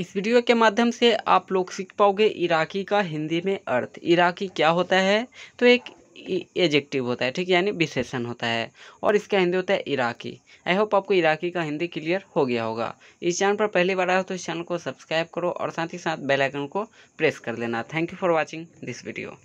इस वीडियो के माध्यम से आप लोग सीख पाओगे इराकी का हिंदी में अर्थ इराकी क्या होता है तो एक एजेक्टिव होता है ठीक है यानी विशेषण होता है और इसका हिंदी होता है इराकी आई होप आपको इराकी का हिंदी क्लियर हो गया होगा इस चैनल पर पहली बार आए हो तो इस चैनल को सब्सक्राइब करो और साथ ही साथ बेल आइकन को प्रेस कर लेना thank you for watching this video